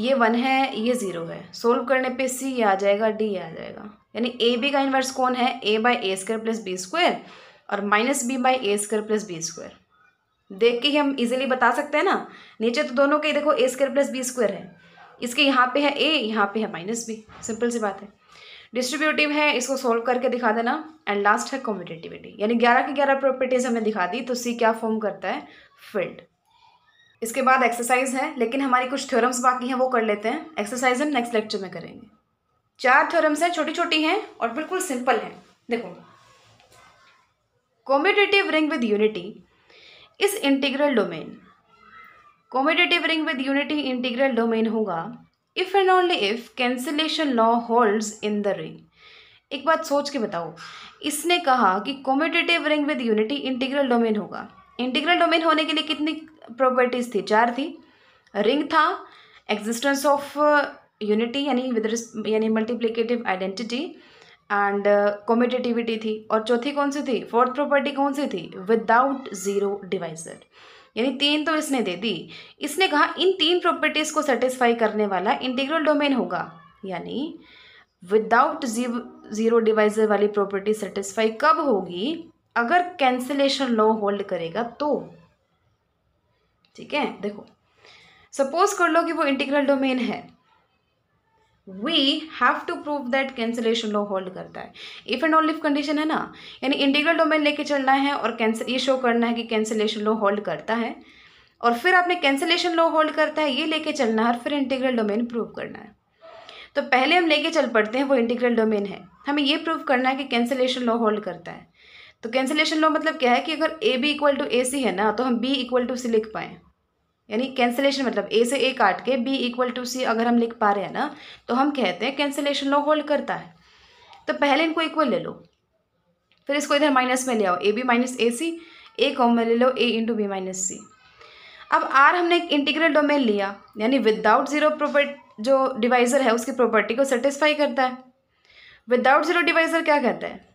ये वन है ये ज़ीरो है सोल्व करने पे सी आ जाएगा डी आ जाएगा यानी ए बी का इन्वर्स कौन है a by a square plus b square और minus b by a square plus b square देख के ही हम इजीली बता सकते हैं ना नीचे तो दोनों के देखो a square plus b square है इसके यहाँ पे है ए यहाँ पे है माइनस बी सिंपल सी बात है डिस्ट्रीब्यूटिव है इसको सॉल्व करके दिखा देना एंड लास्ट है कॉम्पिटेटिविटी यानी ग्यारह की ग्यारह प्रॉपर्टीज हमें दिखा दी तो सी क्या फॉर्म करता है फील्ड इसके बाद एक्सरसाइज है लेकिन हमारी कुछ थ्योरम्स बाकी हैं वो कर लेते हैं एक्सरसाइज हम नेक्स्ट लेक्चर में करेंगे चार थ्योरम्स हैं छोटी छोटी हैं और बिल्कुल सिंपल हैं देखो commutative ring with unity is integral domain commutative ring with unity integral domain होगा if and only if cancellation law holds in the ring एक बात सोच के बताओ इसने कहा कि commutative ring with unity integral domain होगा इंटीग्रल डोमेन होने के लिए कितनी प्रॉपर्टीज थी चार थी रिंग था एग्जिस्टेंस ऑफ यूनिटी यानी विद यानी multiplicative identity and commutativity uh, थी और चौथी कौन सी थी फोर्थ प्रॉपर्टी कौन सी थी विदाउट ज़ीरो डिवाइजर यानी तीन तो इसने दे दी इसने कहा इन तीन प्रॉपर्टीज़ को सेटिस्फाई करने वाला इंटीग्रल डोमेन होगा यानी विदाउट ज़ीरो डिवाइजर वाली प्रॉपर्टी सेटिस्फाई कब होगी अगर कैंसिलेशन लॉ होल्ड करेगा तो ठीक है देखो सपोज कर लो कि वो इंटीग्रल डोमेन है we have to prove that cancellation law hold करता है इफ एंड ऑनलिफ कंडीशन है ना यानी इंटीग्रल डोमेन लेके चलना है और कैंसिल ये शो करना है कि कैंसिलेशन लॉ होल्ड करता है और फिर आपने कैंसिलेशन लॉ होल्ड करता है ये लेके चलना है और फिर इंटीग्रल डोमेन प्रूव करना है तो पहले हम लेके चल पड़ते हैं वो इंटीग्रल डोमेन है हमें ये प्रूव करना है कि कैंसिलेशन लॉ होल्ड करता है तो कैंसिलेशन लॉ मतलब क्या है कि अगर a b equal to a c है ना तो हम बी इक्वल टू सी लिख पाएँ यानी कैंसिलेशन मतलब ए से ए काट के बी इक्वल टू सी अगर हम लिख पा रहे हैं ना तो हम कहते हैं कैंसिलेशन लो होल्ड करता है तो पहले इनको इक्वल ले लो फिर इसको इधर माइनस में ले आओ a b minus a c a कॉम में ले लो a into b minus c अब आर हमने एक इंटीग्रल डोमेन लिया यानी विदाउट जीरो प्रॉपर्ट जो डिवाइज़र है उसकी प्रॉपर्टी को सेटिस्फाई करता है विदाउट जीरो डिवाइज़र क्या कहता है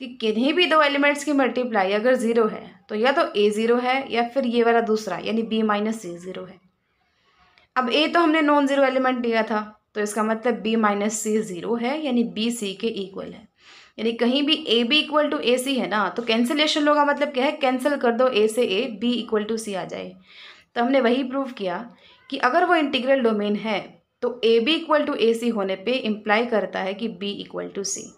कि किन्हीं भी दो एलिमेंट्स की मल्टीप्लाई अगर ज़ीरो है तो या तो ए ज़ीरो है या फिर ये वाला दूसरा यानी बी माइनस सी ज़ीरो है अब ए तो हमने नॉन ज़ीरो एलिमेंट दिया था तो इसका मतलब बी माइनस सी ज़ीरो है यानी बी सी के इक्वल है यानी कहीं भी a b equal to a c है ना तो कैंसिलेशन लोग का मतलब क्या है कैंसिल कर दो ए से a b equal to c आ जाए तो हमने वही प्रूव किया कि अगर वो इंटीग्रल डोमेन है तो a b equal to a c होने पे इम्प्लाई करता है कि बी इक्वल टू सी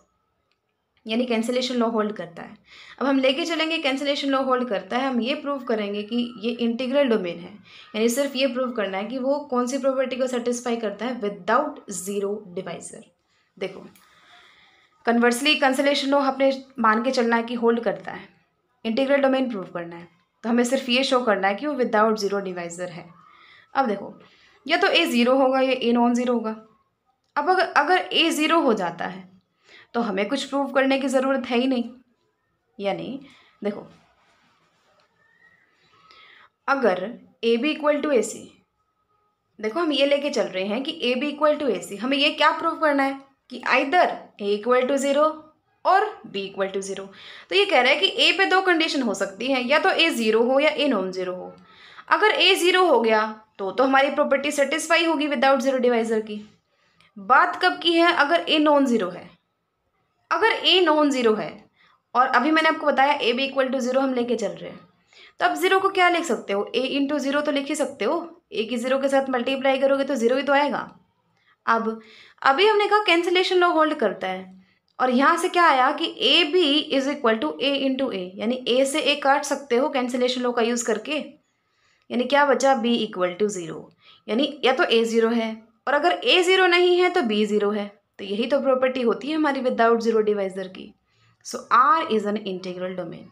यानी कैंसिलेशन लॉ होल्ड करता है अब हम लेके चलेंगे कैंसिलेशन लॉ होल्ड करता है हम ये प्रूव करेंगे कि ये इंटीग्रल डोमेन है यानी सिर्फ ये प्रूव करना है कि वो कौन सी प्रॉपर्टी को सेटिस्फाई करता है विदाउट ज़ीरो डिवाइजर देखो कन्वर्सली कैंसिलेशन लॉ अपने मान के चलना है कि होल्ड करता है इंटीग्रल डोमेन प्रूव करना है तो हमें सिर्फ ये शो करना है कि वो विदाउट ज़ीरो डिवाइजर है अब देखो या तो ए ज़ीरो होगा या ए नॉन ज़ीरो होगा अब अगर अगर ए ज़ीरो हो जाता है तो हमें कुछ प्रूव करने की ज़रूरत है ही नहीं यानी देखो अगर a b equal to a c देखो हम ये लेके चल रहे हैं कि a b equal to a c हमें ये क्या प्रूव करना है कि either a equal to zero और b इक्वल टू ज़ीरो तो ये कह रहा है कि a पे दो कंडीशन हो सकती हैं या तो a ज़ीरो हो या a नॉन ज़ीरो हो अगर a ज़ीरो हो गया तो तो हमारी प्रॉपर्टी सेटिस्फाई होगी विदाउट ज़ीरो डिवाइज़र की बात कब की है अगर a नॉन ज़ीरो है अगर ए नॉन ज़ीरो है और अभी मैंने आपको बताया a b equal to zero हम लेके चल रहे हैं तो अब ज़ीरो को क्या लिख सकते हो ए इंटू ज़ीरो तो लिख ही सकते हो ए की ज़ीरो के साथ मल्टीप्लाई करोगे तो ज़ीरो ही तो आएगा अब अभी हमने कहा कैंसिलेशन लॉ होल्ड करता है और यहाँ से क्या आया कि a b is equal to a into a यानी ए से ए काट सकते हो कैंसिलेशन लॉ का यूज़ करके यानी क्या बचा बी इक्वल टू ज़ीरो यानी या तो ए ज़ीरो है और अगर ए ज़ीरो नहीं है तो बी ज़ीरो है तो यही तो प्रॉपर्टी होती है हमारी विदाउट जीरो डिवाइजर की so r is an integral domain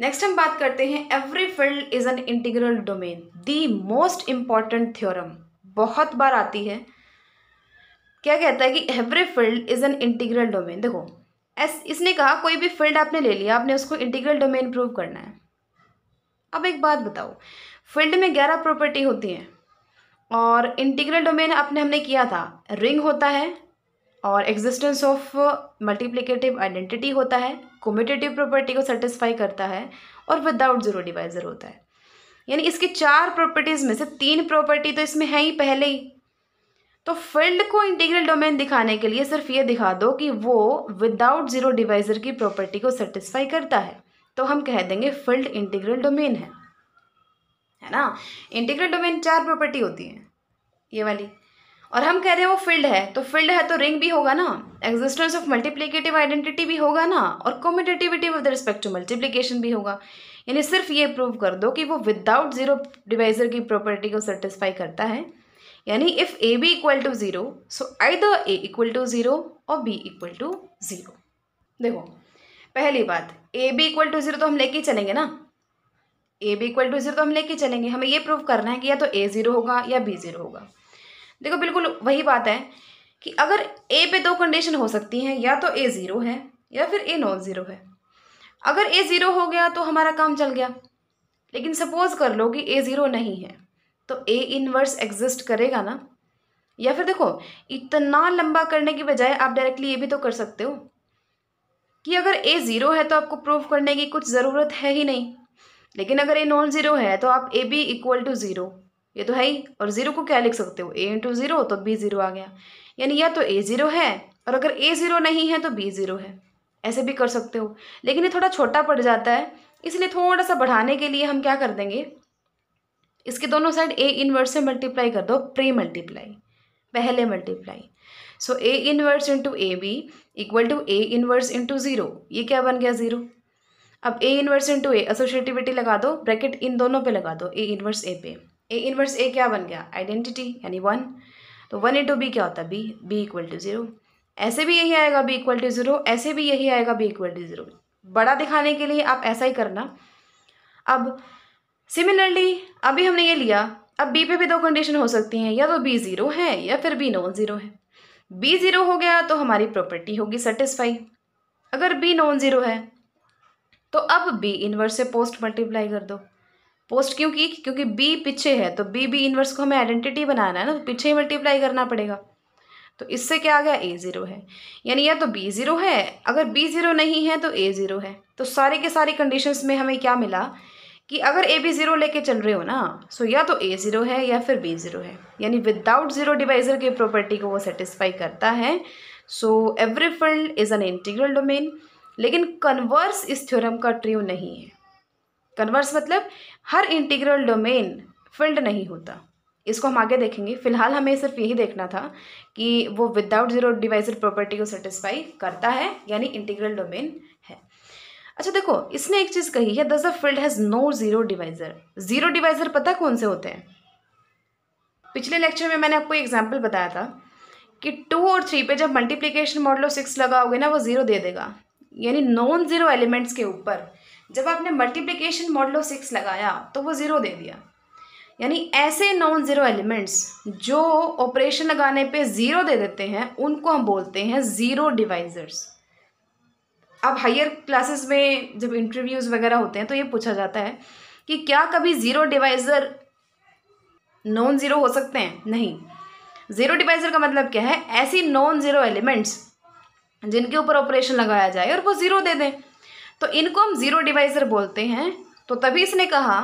next हम बात करते हैं every field is an integral domain the most important theorem बहुत बार आती है क्या कहता है कि every field is an integral domain देखो एस इसने कहा कोई भी फील्ड आपने ले लिया आपने उसको इंटीग्रल डोमेन प्रूव करना है अब एक बात बताओ फील्ड में ग्यारह प्रॉपर्टी होती हैं और इंटीग्रल डोमेन आपने हमने किया था रिंग होता है और एग्जिस्टेंस ऑफ मल्टीप्लिकेटिव आइडेंटिटी होता है कोमिटेटिव प्रॉपर्टी को सेटिस्फाई करता है और विदाउट जीरो डिवाइजर होता है यानी इसकी चार प्रॉपर्टीज़ में से तीन प्रॉपर्टी तो इसमें है ही पहले ही तो फील्ड को इंटीग्रल डोमेन दिखाने के लिए सिर्फ ये दिखा दो कि वो विदाउट जीरो डिवाइजर की प्रॉपर्टी को सेटिस्फाई करता है तो हम कह देंगे फील्ड इंटीग्रल डोमेन है है ना इंटीग्रल डोमेन चार प्रॉपर्टी होती है ये वाली और हम कह रहे हैं वो फील्ड है तो फील्ड है तो रिंग भी होगा ना एग्जिस्टेंस ऑफ मल्टीप्लीकेटिव आइडेंटिटी भी होगा ना और commutativity with respect to multiplication भी होगा यानी सिर्फ ये प्रूव कर दो कि वो विदाउट जीरो डिवाइजर की प्रॉपर्टी को सेटिस्फाई करता है यानी if a b equal to zero so either a equal to zero और बी इक्वल टू ज़ीरो देखो पहली बात a b equal to zero तो हम लेके ही चलेंगे ना a b equal to zero तो हम लेके चलेंगे हमें ये प्रूव करना है कि या तो ए ज़ीरो होगा या बी ज़ीरो होगा देखो बिल्कुल वही बात है कि अगर ए पे दो कंडीशन हो सकती हैं या तो ए ज़ीरो है या फिर ए नॉन ज़ीरो है अगर ए ज़ीरो हो गया तो हमारा काम चल गया लेकिन सपोज कर लो कि ए ज़ीरो नहीं है तो ए इनवर्स एग्जिस्ट करेगा ना या फिर देखो इतना लंबा करने की बजाय आप डायरेक्टली ये भी तो कर सकते हो कि अगर ए ज़ीरो है तो आपको प्रूव करने की कुछ ज़रूरत है ही नहीं लेकिन अगर ए नॉन ज़ीरो है तो आप a b equal to zero ये तो है ही और ज़ीरो को क्या लिख सकते हो ए इंटू ज़ीरो तो बी ज़ीरो आ गया यानी या तो ए ज़ीरो है और अगर ए ज़ीरो नहीं है तो बी ज़ीरो है ऐसे भी कर सकते हो लेकिन ये थोड़ा छोटा पड़ जाता है इसलिए थोड़ा सा बढ़ाने के लिए हम क्या कर देंगे इसके दोनों साइड ए इन्वर्स से मल्टीप्लाई कर दो प्री मल्टीप्लाई पहले multiply so a inverse into A b equal to a inverse into zero ये क्या बन गया ज़ीरो अब ए इन्वर्स टू ए एसोशिएटिविटी लगा दो ब्रैकेट इन दोनों पे लगा दो ए इन्वर्स ए पे ए इन्वर्स ए क्या बन गया आइडेंटिटी यानी वन तो वन इंटू बी क्या होता है b b equal to zero ऐसे भी यही आएगा बी इक्वल टू ज़ीरो ऐसे भी यही आएगा बी इक्वल टू ज़ीरो बड़ा दिखाने के लिए आप ऐसा ही करना अब सिमिलरली अभी हमने ये लिया अब बी पे भी दो कंडीशन हो सकती हैं या तो बी ज़ीरो है या फिर बी नॉन ज़ीरो है बी ज़ीरो हो गया तो हमारी प्रॉपर्टी होगी सेटिस्फाई अगर बी नॉन ज़ीरो है तो अब बी इन्वर्स से पोस्ट मल्टीप्लाई कर दो पोस्ट क्यों की क्योंकि बी पीछे है तो बी बी इन्वर्स को हमें आइडेंटिटी बनाना है ना तो पीछे ही मल्टीप्लाई करना पड़ेगा तो इससे क्या आ गया ए ज़ीरो है यानी या तो बी ज़ीरो है अगर बी ज़ीरो नहीं है तो ए ज़ीरो है तो सारे के सारे कंडीशंस में हमें क्या मिला कि अगर ए बी ज़ीरो लेके चल रहे हो ना सो या तो ए ज़ीरो है या फिर बी ज़ीरो है यानी विदाउट ज़ीरो डिवाइज़र की प्रॉपर्टी को वो सेटिस्फाई करता है so every field is an integral domain लेकिन कन्वर्स इस थ्योरम का ट्रू नहीं है कन्वर्स मतलब हर इंटीग्रल डोमेन फील्ड नहीं होता इसको हम आगे देखेंगे फिलहाल हमें सिर्फ यही देखना था कि वो विदाउट जीरो डिवाइजर प्रॉपर्टी को सेटिस्फाई करता है यानी इंटीग्रल डोमेन है अच्छा देखो इसने एक चीज़ कही है दस the field has no zero divisor zero divisor पता कौन से होते हैं पिछले लेक्चर में मैंने आपको एग्जाम्पल बताया था कि टू और थ्री पे जब मल्टीप्लीकेशन मॉडलो सिक्स लगाओगे ना वो ज़ीरो दे देगा यानी नॉन ज़ीरो एलिमेंट्स के ऊपर जब आपने मल्टीप्लिकेशन मॉडलो सिक्स लगाया तो वो ज़ीरो दे दिया यानी ऐसे नॉन ज़ीरो एलिमेंट्स जो ऑपरेशन लगाने पे ज़ीरो दे देते हैं उनको हम बोलते हैं ज़ीरो डिवाइजर्स अब हायर क्लासेस में जब इंटरव्यूज़ वगैरह होते हैं तो ये पूछा जाता है कि क्या कभी ज़ीरो डिवाइज़र नॉन ज़ीरो हो सकते हैं नहीं ज़ीरो डिवाइज़र का मतलब क्या है ऐसी नॉन ज़ीरो एलिमेंट्स जिनके ऊपर ऑपरेशन लगाया जाए और वो ज़ीरो दे दें तो इनको हम ज़ीरो डिवाइज़र बोलते हैं तो तभी इसने कहा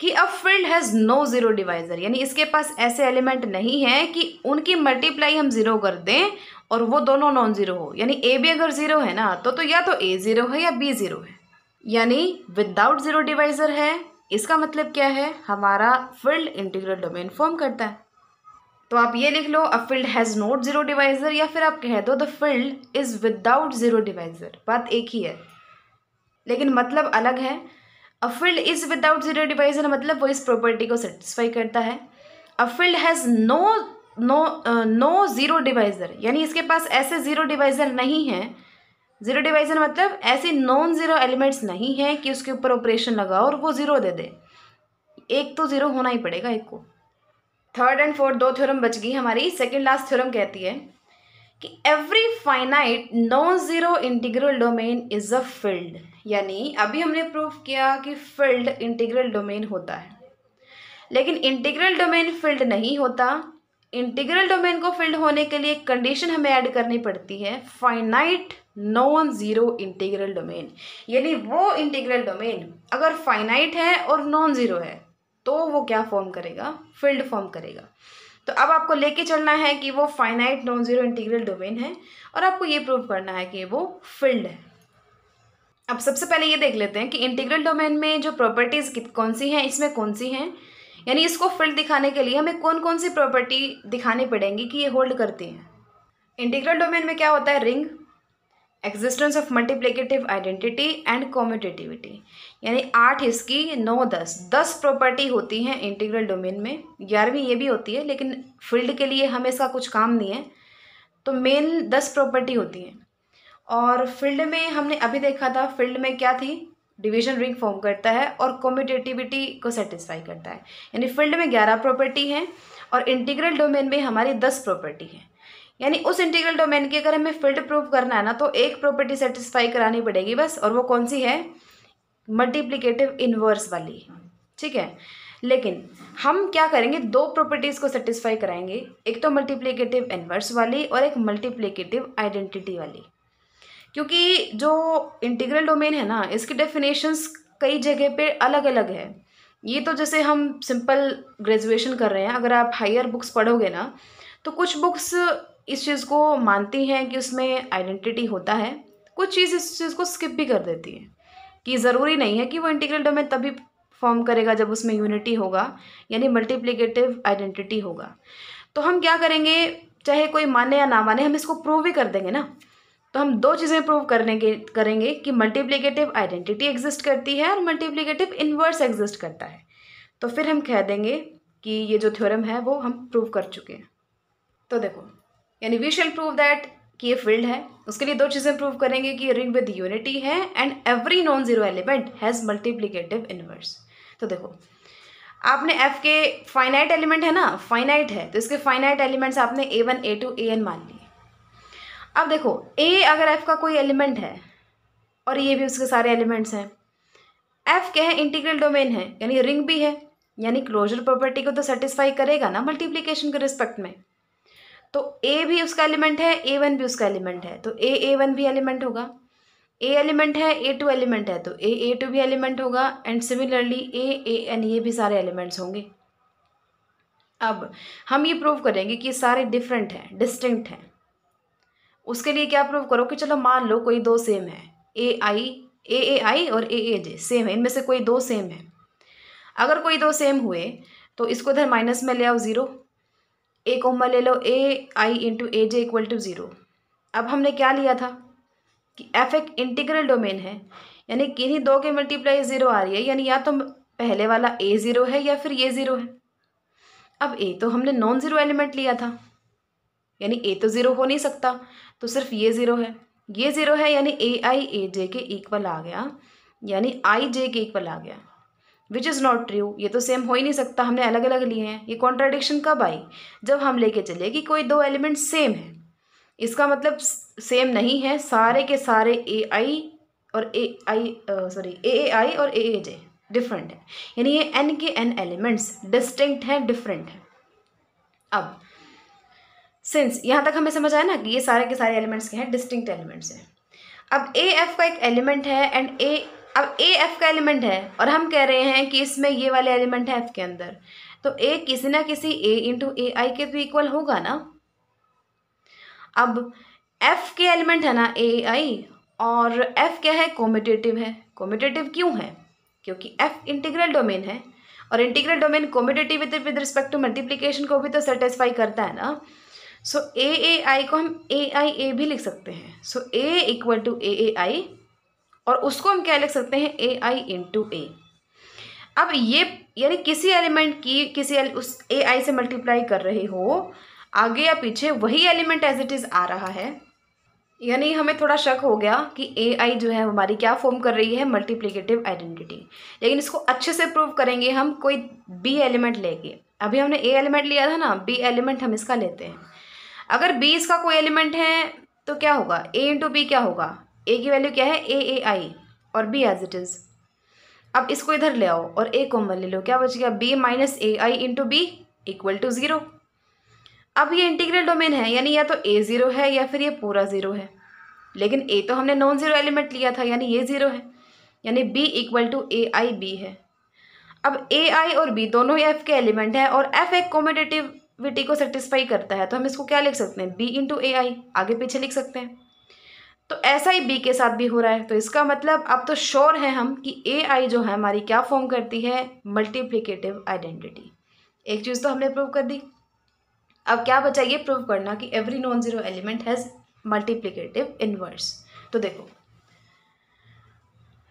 कि अब field has no zero divisor यानी इसके पास ऐसे एलिमेंट नहीं है कि उनकी मल्टीप्लाई हम ज़ीरो कर दें और वो दोनों नॉन ज़ीरो हो यानी ए भी अगर ज़ीरो है ना तो तो या तो ए ज़ीरो है या बी ज़ीरो है यानी विदाउट ज़ीरो डिवाइज़र है इसका मतलब क्या है हमारा फील्ड इंटीग्रल डोमेन फॉर्म करता है तो आप ये लिख लो a field has not zero divisor या फिर आप कह दो the field is without zero divisor बात एक ही है लेकिन मतलब अलग है a field is without zero divisor मतलब वो इस प्रॉपर्टी को सेटिस्फाई करता है a field has no no no zero divisor यानी इसके पास ऐसे ज़ीरो डिवाइज़र नहीं हैं ज़ीरो डिवाइज़र मतलब ऐसे नॉन ज़ीरो एलिमेंट्स नहीं है कि उसके ऊपर ऑपरेशन लगाओ और वो ज़ीरो दे दे एक तो ज़ीरो होना ही पड़ेगा एक को थर्ड एंड फोर्थ दो थ्योरम बच गई हमारी सेकेंड लास्ट थ्योरम कहती है कि every finite non zero integral domain is a field यानी अभी हमने प्रूव किया कि फील्ड इंटीग्रल डोमेन होता है लेकिन इंटीग्रल डोमेन फील्ड नहीं होता इंटीग्रल डोमेन को फील्ड होने के लिए कंडीशन हमें ऐड करनी पड़ती है finite non zero integral domain यानी वो इंटीग्रल डोमेन अगर फाइनाइट है और नॉन ज़ीरो है तो वो क्या फॉर्म करेगा फील्ड फॉर्म करेगा तो अब आपको लेके चलना है कि वो finite non zero integral domain है और आपको ये प्रूव करना है कि वो फील्ड है अब सबसे पहले ये देख लेते हैं कि इंटीग्रल डोमेन में जो प्रॉपर्टीज़ कौन सी हैं इसमें कौन सी हैं यानी इसको फील्ड दिखाने के लिए हमें कौन कौन सी प्रॉपर्टी दिखानी पड़ेंगी कि ये होल्ड करती हैं इंटीग्रल डोमेन में क्या होता है ring existence of multiplicative identity and commutativity यानी आठ इसकी नौ दस दस प्रॉपर्टी होती हैं इंटीग्रल डोमेन में ग्यारहवीं ये भी होती है लेकिन फील्ड के लिए हमें इसका कुछ काम नहीं है तो मेन दस प्रॉपर्टी होती हैं और फील्ड में हमने अभी देखा था फील्ड में क्या थी डिवीजन रिंग फॉर्म करता है और कॉम्पिटेटिविटी को सेटिस्फाई करता है यानी फील्ड में ग्यारह प्रॉपर्टी हैं और इंटीग्रल डोमेन में हमारी दस प्रॉपर्टी है यानी उस इंटीग्रल डोमेन की अगर हमें फील्ड प्रूव करना है ना तो एक प्रॉपर्टी सेटिस्फाई करानी पड़ेगी बस और वो कौन सी है मल्टीप्लीकेटिव इन्वर्स वाली ठीक है लेकिन हम क्या करेंगे दो प्रॉपर्टीज़ को सेटिस्फाई कराएंगे एक तो मल्टीप्लीकेटिव इन्वर्स वाली और एक मल्टीप्लीकेटिव आइडेंटिटी वाली क्योंकि जो इंटीग्रल डोमेन है ना इसकी डेफिनेशंस कई जगह पे अलग अलग है ये तो जैसे हम सिंपल ग्रेजुएशन कर रहे हैं अगर आप हायर बुक्स पढ़ोगे ना तो कुछ बुक्स इस चीज़ को मानती हैं कि उसमें आइडेंटिटी होता है कुछ चीज़ इस चीज़ को स्किप भी कर देती है कि ज़रूरी नहीं है कि वो इंटीग्रल डोमेन तभी फॉर्म करेगा जब उसमें यूनिटी होगा यानी मल्टीप्लीकेटिव आइडेंटिटी होगा तो हम क्या करेंगे चाहे कोई माने या ना माने हम इसको प्रूव भी कर देंगे ना तो हम दो चीज़ें प्रूव करने के करेंगे कि मल्टीप्लीकेटिव आइडेंटिटी एग्जिस्ट करती है और मल्टीप्लीकेटिव इन्वर्स एग्जिस्ट करता है तो फिर हम कह देंगे कि ये जो थ्योरम है वो हम प्रूव कर चुके हैं तो देखो यानी वी शेल प्रूव दैट कि ये फील्ड है उसके लिए दो चीज़ें प्रूव करेंगे कि रिंग विद यूनिटी है and every non zero element has multiplicative inverse तो देखो आपने एफ के फाइनाइट एलिमेंट है ना फाइनाइट है तो इसके फाइनाइट एलिमेंट्स आपने a one a two a n मान लिए अब देखो ए अगर एफ का कोई एलिमेंट है और ये भी उसके सारे एलिमेंट्स हैं एफ के हैं इंटीग्रल डोमेन है यानी रिंग भी है यानी क्लोजर प्रॉपर्टी को तो सेटिस्फाई करेगा ना मल्टीप्लीकेशन के रिस्पेक्ट में तो ए भी उसका एलिमेंट है ए वन भी उसका एलिमेंट है तो ए ए वन भी एलिमेंट होगा ए एलिमेंट है ए टू एलिमेंट है तो ए ए टू भी एलिमेंट होगा and similarly a a n ये भी सारे एलिमेंट्स होंगे अब हम ये प्रूव करेंगे कि सारे डिफरेंट हैं डिस्टिंक्ट हैं उसके लिए क्या प्रूव करो कि चलो मान लो कोई दो सेम है ए आई ए ए आई और ए ए जे सेम है इनमें से कोई दो सेम है अगर कोई दो सेम हुए तो इसको इधर माइनस में ले आओ ज़ीरो ए कॉमन ले लो a i into a j equal to zero अब हमने क्या लिया था कि एफ एक इंटीग्रल डोमेन है यानी किन्हीं दो के मल्टीप्लाई ज़ीरो आ रही है यानी या तो पहले वाला ए ज़ीरो है या फिर ये ज़ीरो है अब ए तो हमने नॉन ज़ीरो एलिमेंट लिया था यानी ए तो ज़ीरो हो नहीं सकता तो सिर्फ ये ज़ीरो है ये ज़ीरो है यानी ए आई ए जे के इक्वल आ गया यानी आई जे के इक्वल आ गया विच इज़ नॉट ट्रू ये तो सेम हो ही नहीं सकता हमने अलग अलग लिए हैं ये कॉन्ट्राडिक्शन कब आई जब हम लेके चले कि कोई दो एलिमेंट सेम है इसका मतलब सेम नहीं है सारे के सारे ए आई और ए आई सॉरी ए ए आई और ए ए जे डिफरेंट है यानी ये एन के एन एलिमेंट्स डिस्टिंक्ट हैं डिफरेंट हैं अब सिंस यहाँ तक हमें समझ आया ना कि ये सारे के सारे एलिमेंट्स के हैं डिस्टिंक्ट एलिमेंट्स हैं अब ए एफ का एक एलिमेंट है एंड ए अब ए एफ़ का एलिमेंट है और हम कह रहे हैं कि इसमें ये वाले एलिमेंट है एफ़ के अंदर तो ए किसी ना किसी ए इंटू ए आई के तो इक्वल होगा ना अब एफ़ के एलिमेंट है ना ए आई और एफ़ क्या है कॉम्पिटेटिव है कॉम्पिटेटिव क्यों है क्योंकि एफ़ इंटीग्रल डोमेन है और integral domain commutative with respect to multiplication को भी तो सेटिस्फाई करता है ना सो ए ए आई को हम ए आई ए भी लिख सकते हैं सो ए इक्वल टू ए ए आई और उसको हम क्या लिख सकते हैं ए आई इंटू ए अब ये यानी किसी एलिमेंट की किसी एल, उस ए आई से मल्टीप्लाई कर रहे हो आगे या पीछे वही एलिमेंट एज इट इज़ आ रहा है यानी हमें थोड़ा शक हो गया कि ए आई जो है हमारी क्या फॉर्म कर रही है मल्टीप्लीकेटिव आइडेंटिटी लेकिन इसको अच्छे से प्रूव करेंगे हम कोई बी एलिमेंट लेके अभी हमने ए एलिमेंट लिया था ना बी एलिमेंट हम इसका लेते हैं अगर बी इसका कोई एलिमेंट है तो क्या होगा ए इंटू बी क्या होगा ए की वैल्यू क्या है ए ए आई और बी एज इट इज़ अब इसको इधर ले आओ और ए कॉमन ले लो क्या बच गया b minus a i into b equal to zero अब ये इंटीग्रल डोमेन है यानी या तो ए ज़ीरो है या फिर ये पूरा ज़ीरो है लेकिन ए तो हमने नॉन ज़ीरो एलिमेंट लिया था यानी ये ज़ीरो है यानी b equal to a i b है अब ए आई और बी दोनों ही एफ़ के एलिमेंट हैं और एफ़ एक कॉमेटेटिविटी को सेटिस्फाई करता है तो हम इसको क्या लिख सकते हैं बी इंटू ए आई आगे पीछे लिख सकते हैं तो ऐसा ही बी के साथ भी हो रहा है तो इसका मतलब अब तो श्योर हैं हम कि ए आई जो है हमारी क्या फॉर्म करती है मल्टीप्लीकेटिव आइडेंटिटी एक चीज़ तो हमने प्रूव कर दी अब क्या बचा ये प्रूव करना कि every non zero element has multiplicative inverse तो देखो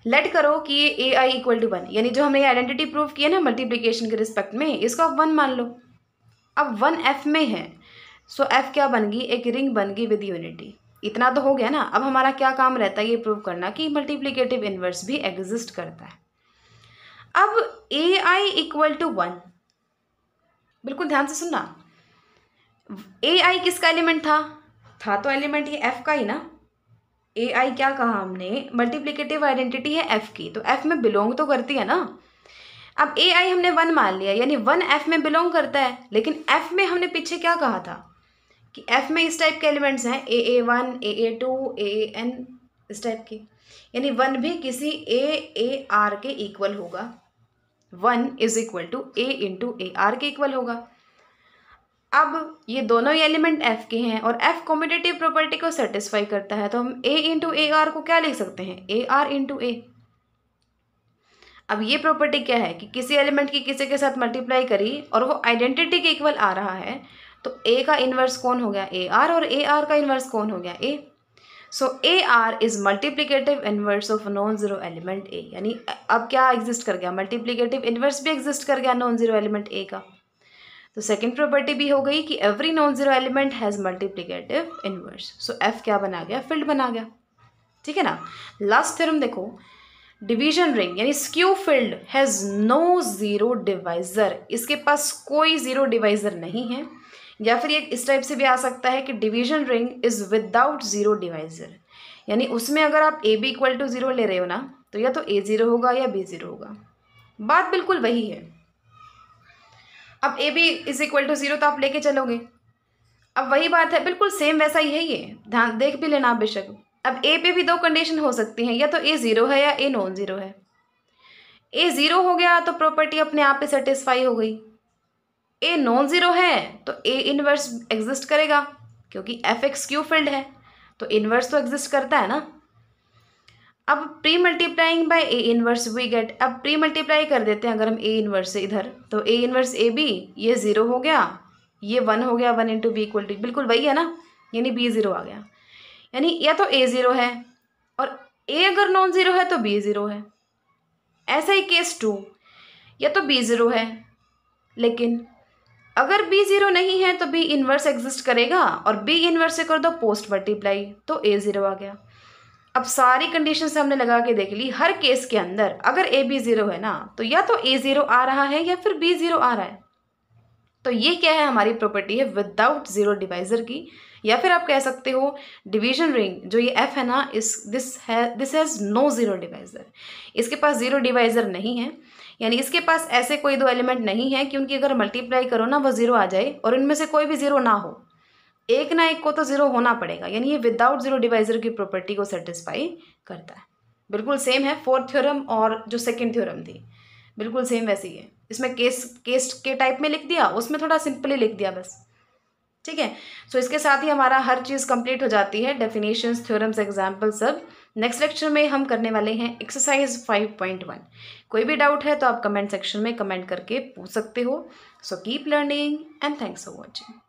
लेट करो कि ये a i equal to one यानी जो हमने आइडेंटिटी प्रूव किया ना मल्टीप्लीकेशन के रिस्पेक्ट में इसको आप वन मान लो अब वन एफ में है सो so एफ क्या बन गई एक रिंग बन गई विद यूनिटी इतना तो हो गया ना अब हमारा क्या काम रहता है ये प्रूव करना कि मल्टीप्लीकेटिव इन्वर्स भी एग्जिस्ट करता है अब a i equal to one बिल्कुल ध्यान से सुनना ए आई किसका एलिमेंट था था तो एलिमेंट ये एफ का ही ना ए आई क्या कहा हमने मल्टीप्लीकेटिव आइडेंटिटी है एफ की तो एफ में बिलोंग तो करती है ना अब ए आई हमने वन मान लिया यानी वन एफ में बिलोंग करता है लेकिन एफ में हमने पीछे क्या कहा था कि एफ में इस टाइप के एलिमेंट्स हैं a a one a a two a a n इस टाइप के यानी वन भी किसी ए ए आर के इक्वल होगा one is equal to a into a r के इक्वल होगा अब ये दोनों ही एलिमेंट एफ के हैं और एफ कॉम्पिटेटिव प्रॉपर्टी को सेटिस्फाई करता है तो हम ए इंटू ए आर को क्या लिख सकते हैं ए आर इंटू ए अब ये प्रॉपर्टी क्या है कि किसी एलिमेंट की किसी के साथ मल्टीप्लाई करी और वो आइडेंटिटी के इक्वल आ रहा है तो ए का इन्वर्स कौन हो गया ए आर और ए आर का इन्वर्स कौन हो गया a so a R is multiplicative inverse of non zero element a यानी अब क्या एग्जिस्ट कर गया मल्टीप्लीकेटिव इन्वर्स भी एग्जिस्ट कर गया नॉन ज़ीरो एलिमेंट ए का तो सेकेंड प्रॉपर्टी भी हो गई कि every non zero element has multiplicative inverse so F क्या बना गया फील्ड बना गया ठीक है ना लास्ट थ्योरम देखो डिवीजन रिंग यानी skew field has no zero divisor इसके पास कोई ज़ीरो डिवाइज़र नहीं है या फिर ये इस टाइप से भी आ सकता है कि division ring is without zero divisor यानी उसमें अगर आप a b equal to zero ले रहे हो ना तो या तो ए ज़ीरो होगा या बी ज़ीरो होगा बात बिल्कुल वही है अब a b is equal to zero तो आप लेके चलोगे अब वही बात है बिल्कुल सेम वैसा ही है ये ध्यान देख भी लेना बेशक अब ए पे भी दो कंडीशन हो सकती हैं या तो ए ज़ीरो है या ए नॉन ज़ीरो है ए ज़ीरो हो गया तो प्रॉपर्टी अपने आप पे सेटिस्फाई हो गई ए नॉन ज़ीरो है तो ए इन्वर्स एग्जिस्ट करेगा क्योंकि एफ एक्स क्यू फील्ड है तो इन्वर्स तो एग्जिस्ट करता है ना अब pre multiplying by a inverse we get अब प्री मल्टीप्लाई कर देते हैं अगर हम ए इन्वर्स से इधर तो ए इन्वर्स ए बी ये ज़ीरो हो गया ये वन हो गया one into b equal to बिल्कुल वही है ना यानी बी ज़ीरो आ गया यानी या तो ए ज़ीरो है और ए अगर नॉन ज़ीरो है तो बी ज़ीरो है ऐसा ही केस टू या तो बी ज़ीरो है लेकिन अगर बी जीरो नहीं है तो बी इन्वर्स एग्जिस्ट करेगा और बी इन्वर्स से कर दो पोस्ट मल्टीप्लाई तो ए जीरो तो आ गया अब सारी कंडीशन हमने लगा के देख ली हर केस के अंदर अगर ए बी जीरो है ना तो या तो ए जीरो आ रहा है या फिर बी जीरो आ रहा है तो ये क्या है हमारी प्रॉपर्टी है विदाउट जीरो डिवाइजर की या फिर आप कह सकते हो डिवीजन रिंग जो ये एफ है ना इस दिस है this has no zero divisor इसके पास ज़ीरो डिवाइज़र नहीं है यानी इसके पास ऐसे कोई दो एलिमेंट नहीं है कि उनकी अगर मल्टीप्लाई करो ना वो ज़ीरो आ जाए और इनमें से कोई भी ज़ीरो ना हो एक ना एक को तो ज़ीरो होना पड़ेगा यानी ये विदाउट ज़ीरो डिवाइज़र की प्रॉपर्टी को सेटिस्फाई करता है बिल्कुल सेम है फोर्थ थ्योरम और जो सेकेंड थ्योरम थी बिल्कुल सेम वैसी है इसमें केस केस के टाइप में लिख दिया उसमें थोड़ा सिंपली लिख दिया बस ठीक है सो so, इसके साथ ही हमारा हर चीज़ कंप्लीट हो जाती है डेफिनेशंस थ्योरम्स एग्जाम्पल सब नेक्स्ट लेक्चर में हम करने वाले हैं एक्सरसाइज 5.1 कोई भी डाउट है तो आप कमेंट सेक्शन में कमेंट करके पूछ सकते हो so keep learning and thanks for watching